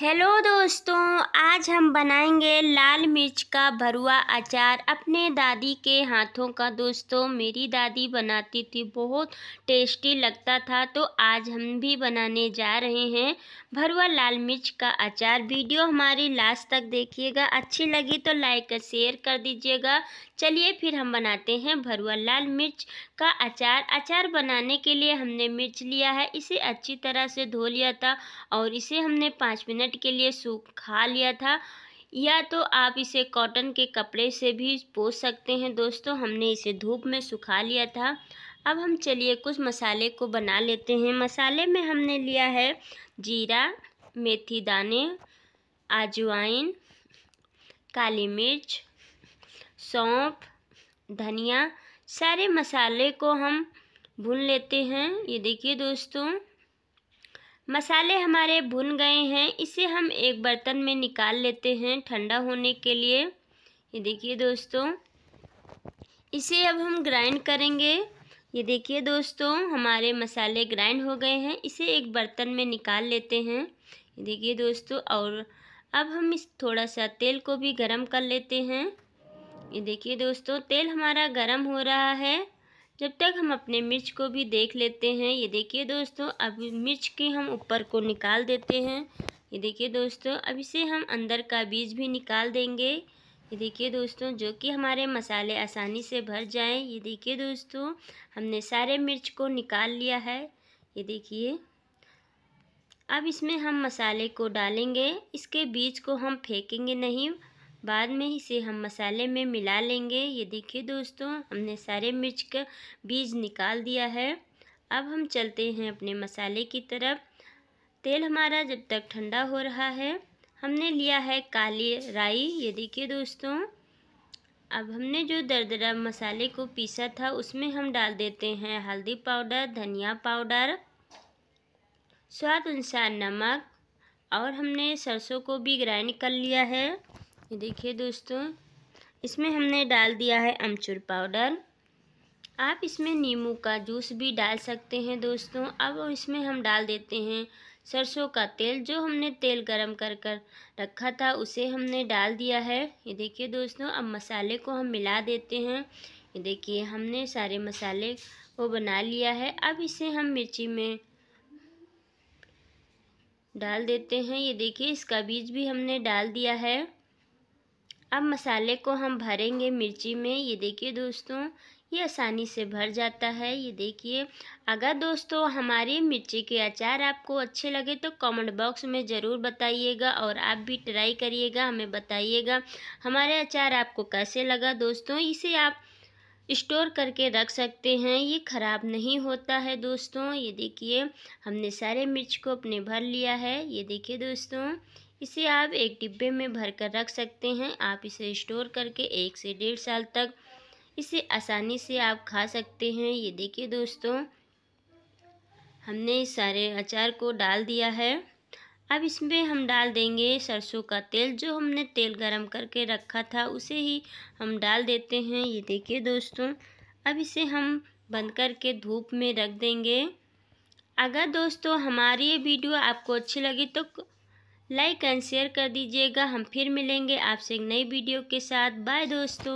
hello दोस्तों आज हम बनाएंगे लाल मिर्च का भरुआ अचार अपने दादी के हाथों का दोस्तों मेरी दादी बनाती थी बहुत टेस्टी लगता था तो आज हम भी बनाने जा रहे हैं भरुआ लाल मिर्च का अचार वीडियो हमारी लास्ट तक देखिएगा अच्छी लगी तो लाइक और शेयर कर दीजिएगा चलिए फिर हम बनाते हैं भरुआ लाल मिर्च का अचार अचार बनाने के लिए हमने मिर्च लिया है इसे अच्छी तरह से धो लिया था और इसे हमने पाँच मिनट मिनट के लिए सूखा लिया था या तो आप इसे कॉटन के कपड़े से भी पोस सकते हैं दोस्तों हमने इसे धूप में सुखा लिया था अब हम चलिए कुछ मसाले को बना लेते हैं मसाले में हमने लिया है जीरा मेथी दाने अजवाइन काली मिर्च सौंफ धनिया सारे मसाले को हम भून लेते हैं ये देखिए दोस्तों मसाले हमारे भुन गए हैं इसे हम एक बर्तन में निकाल लेते हैं ठंडा होने के लिए ये देखिए दोस्तों इसे अब हम ग्राइंड करेंगे ये देखिए दोस्तों हमारे मसाले ग्राइंड हो गए हैं इसे एक बर्तन में निकाल लेते हैं ये देखिए दोस्तों और अब हम इस थोड़ा सा तेल को भी गरम कर लेते हैं ये देखिए दोस्तों तेल हमारा गरम हो रहा है जब तक हम अपने मिर्च को भी देख लेते हैं ये देखिए दोस्तों अब मिर्च के हम ऊपर को निकाल देते हैं ये देखिए दोस्तों अब इसे हम अंदर का बीज भी निकाल देंगे ये देखिए दोस्तों जो कि हमारे मसाले आसानी से भर जाएं ये देखिए दोस्तों हमने सारे मिर्च को निकाल लिया है ये देखिए अब इसमें हम मसाले को डालेंगे इसके बीज को हम फेंकेंगे नहीं बाद में इसे हम मसाले में मिला लेंगे ये देखिए दोस्तों हमने सारे मिर्च का बीज निकाल दिया है अब हम चलते हैं अपने मसाले की तरफ तेल हमारा जब तक ठंडा हो रहा है हमने लिया है काली राई ये देखिए दोस्तों अब हमने जो दरदरा मसाले को पीसा था उसमें हम डाल देते हैं हल्दी पाउडर धनिया पाउडर स्वाद अनुसार नमक और हमने सरसों को भी ग्राइंड कर लिया है ये देखिए दोस्तों इसमें हमने डाल दिया है अमचूर पाउडर आप इसमें नींबू का जूस भी डाल सकते हैं दोस्तों अब इसमें हम डाल देते हैं सरसों का तेल जो हमने तेल गरम कर कर रखा था उसे हमने डाल दिया है ये देखिए दोस्तों अब मसाले को हम मिला देते हैं ये देखिए हमने सारे मसाले को बना लिया है अब इसे हम मिर्ची में डाल देते हैं ये देखिए इसका बीज भी हमने डाल दिया है अब मसाले को हम भरेंगे मिर्ची में ये देखिए दोस्तों ये आसानी से भर जाता है ये देखिए अगर दोस्तों हमारे मिर्ची के अचार आपको अच्छे लगे तो कमेंट बॉक्स में ज़रूर बताइएगा और आप भी ट्राई करिएगा हमें बताइएगा हमारे अचार आपको कैसे लगा दोस्तों इसे आप स्टोर करके रख सकते हैं ये ख़राब नहीं होता है दोस्तों ये देखिए हमने सारे मिर्च को अपने भर लिया है ये देखिए दोस्तों इसे आप एक डिब्बे में भर कर रख सकते हैं आप इसे स्टोर करके एक से डेढ़ साल तक इसे आसानी से आप खा सकते हैं ये देखिए दोस्तों हमने इस सारे अचार को डाल दिया है अब इसमें हम डाल देंगे सरसों का तेल जो हमने तेल गरम करके रखा था उसे ही हम डाल देते हैं ये देखिए दोस्तों अब इसे हम बंद करके धूप में रख देंगे अगर दोस्तों हमारी ये वीडियो आपको अच्छी लगी तो लाइक एंड शेयर कर दीजिएगा हम फिर मिलेंगे आपसे एक नई वीडियो के साथ बाय दोस्तों